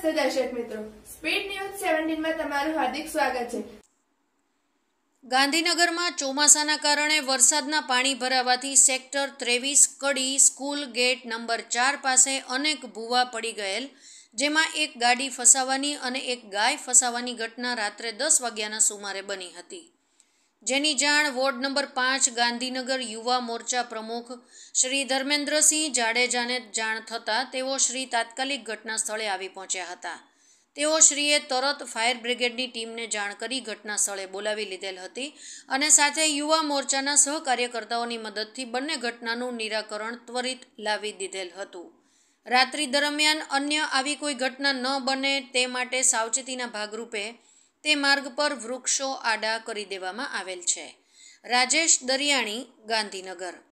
નમસ્તે દર્શક મિત્રો સ્પીડ ન્યૂઝ સેવન્ટીનમાં તમારું હાર્દિક સ્વાગત છે ગાંધીનગરમાં ચોમાસાના કારણે વરસાદના પાણી ભરાવાથી સેક્ટર ત્રેવીસ કડી સ્કૂલ ગેટ નંબર ચાર પાસે અનેક ભૂવા પડી ગયેલ જેમાં એક ગાડી ફસાવાની અને એક ગાય ફસાવાની ઘટના રાત્રે દસ વાગ્યાના સુમારે બની હતી જેની જાણ વોર્ડ નંબર પાંચ ગાંધીનગર યુવા મોરચા પ્રમુખ શ્રી ધર્મેન્દ્રસિંહ જાડેજાને જાણ થતાં તેઓ શ્રી તાત્કાલિક ઘટના સ્થળે આવી પહોંચ્યા હતા તેઓ શ્રીએ તરત ફાયર બ્રિગેડની ટીમને જાણ કરી ઘટના સ્થળે બોલાવી લીધેલ હતી અને સાથે યુવા મોરચાના સહકાર્યકર્તાઓની મદદથી બંને ઘટનાનું નિરાકરણ ત્વરિત લાવી દીધેલ હતું રાત્રિ દરમિયાન અન્ય આવી કોઈ ઘટના ન બને તે માટે સાવચેતીના ભાગરૂપે તે માર્ગ પર વૃક્ષો આડા કરી દેવામાં આવેલ છે રાજેશ દરિયાણી ગાંધીનગર